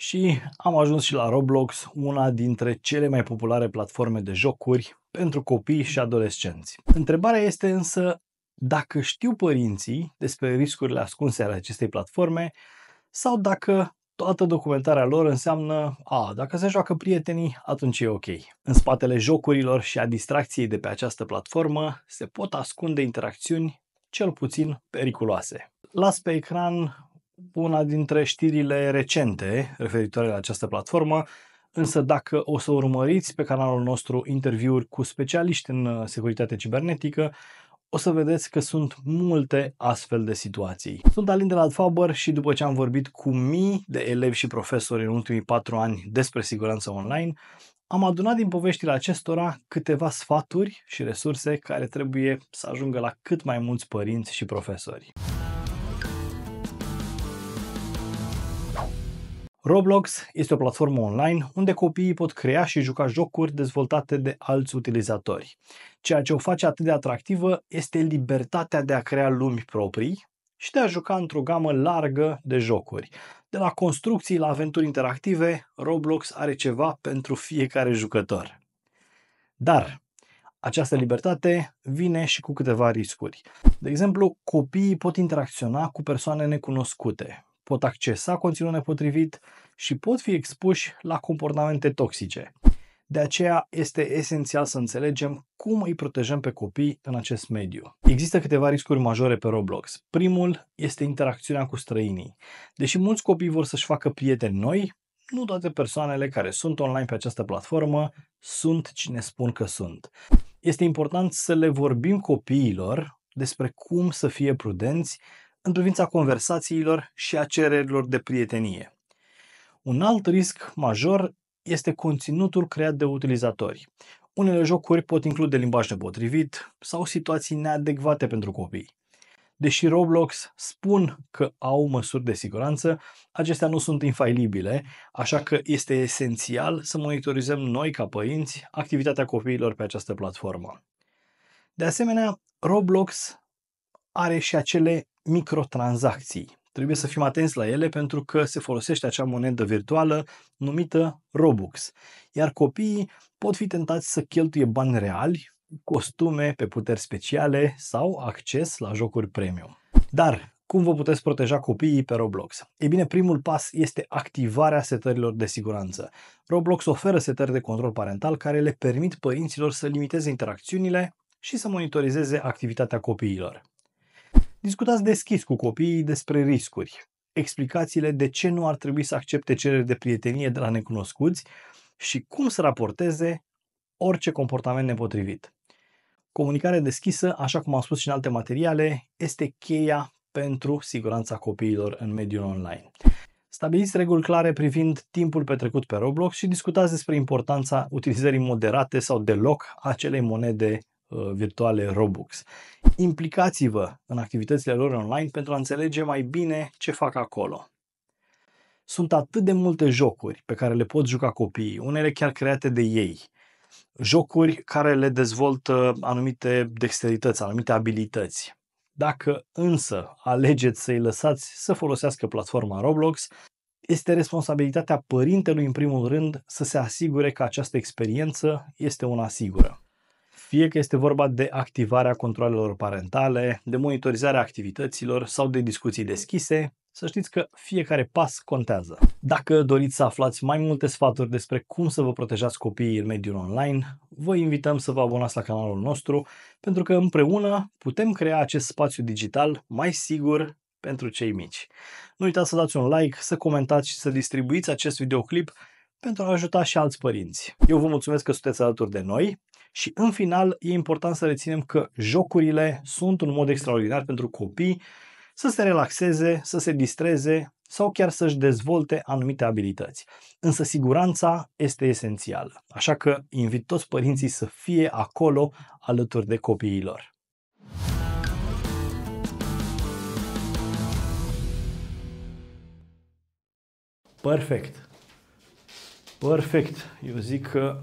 Și am ajuns și la Roblox, una dintre cele mai populare platforme de jocuri pentru copii și adolescenți. Întrebarea este însă dacă știu părinții despre riscurile ascunse ale acestei platforme sau dacă toată documentarea lor înseamnă, a, dacă se joacă prietenii, atunci e ok. În spatele jocurilor și a distracției de pe această platformă se pot ascunde interacțiuni cel puțin periculoase. Las pe ecran una dintre știrile recente referitoare la această platformă, însă dacă o să urmăriți pe canalul nostru interviuri cu specialiști în uh, securitate cibernetică, o să vedeți că sunt multe astfel de situații. Sunt Alin de la Faber și după ce am vorbit cu mii de elevi și profesori în ultimii patru ani despre siguranță online, am adunat din poveștile acestora câteva sfaturi și resurse care trebuie să ajungă la cât mai mulți părinți și profesori. Roblox este o platformă online unde copiii pot crea și juca jocuri dezvoltate de alți utilizatori. Ceea ce o face atât de atractivă este libertatea de a crea lumi proprii și de a juca într-o gamă largă de jocuri. De la construcții la aventuri interactive, Roblox are ceva pentru fiecare jucător. Dar această libertate vine și cu câteva riscuri. De exemplu, copiii pot interacționa cu persoane necunoscute, pot accesa conținut nepotrivit și pot fi expuși la comportamente toxice. De aceea este esențial să înțelegem cum îi protejăm pe copii în acest mediu. Există câteva riscuri majore pe Roblox. Primul este interacțiunea cu străinii. Deși mulți copii vor să-și facă prieteni noi, nu toate persoanele care sunt online pe această platformă sunt cine spun că sunt. Este important să le vorbim copiilor despre cum să fie prudenți în privința conversațiilor și a cererilor de prietenie. Un alt risc major este conținutul creat de utilizatori. Unele jocuri pot include limbaj nepotrivit sau situații neadecvate pentru copii. Deși Roblox spun că au măsuri de siguranță, acestea nu sunt infailibile, așa că este esențial să monitorizăm noi ca părinți activitatea copiilor pe această platformă. De asemenea, Roblox are și acele microtransacții. Trebuie să fim atenți la ele pentru că se folosește acea monedă virtuală numită Robux. Iar copiii pot fi tentați să cheltuie bani reali, costume pe puteri speciale sau acces la jocuri premium. Dar cum vă puteți proteja copiii pe Roblox? Ei bine, primul pas este activarea setărilor de siguranță. Roblox oferă setări de control parental care le permit părinților să limiteze interacțiunile și să monitorizeze activitatea copiilor. Discutați deschis cu copiii despre riscuri, explicațiile de ce nu ar trebui să accepte cereri de prietenie de la necunoscuți și cum să raporteze orice comportament nepotrivit. Comunicarea deschisă, așa cum am spus și în alte materiale, este cheia pentru siguranța copiilor în mediul online. Stabiliți reguli clare privind timpul petrecut pe Roblox și discutați despre importanța utilizării moderate sau deloc acelei monede Uh, virtuale Robux. Implicați-vă în activitățile lor online pentru a înțelege mai bine ce fac acolo. Sunt atât de multe jocuri pe care le pot juca copiii, unele chiar create de ei, jocuri care le dezvoltă anumite dexterități, anumite abilități. Dacă însă alegeți să-i lăsați să folosească platforma Roblox, este responsabilitatea părintelui în primul rând să se asigure că această experiență este una sigură. Fie că este vorba de activarea controlelor parentale, de monitorizarea activităților sau de discuții deschise, să știți că fiecare pas contează. Dacă doriți să aflați mai multe sfaturi despre cum să vă protejați copiii în mediul online, vă invităm să vă abonați la canalul nostru, pentru că împreună putem crea acest spațiu digital mai sigur pentru cei mici. Nu uitați să dați un like, să comentați și să distribuiți acest videoclip pentru a ajuta și alți părinți. Eu vă mulțumesc că sunteți alături de noi și în final e important să reținem că jocurile sunt un mod extraordinar pentru copii să se relaxeze, să se distreze sau chiar să-și dezvolte anumite abilități. Însă siguranța este esențială, așa că invit toți părinții să fie acolo alături de copiilor. Perfect. Perfect. Eu zic că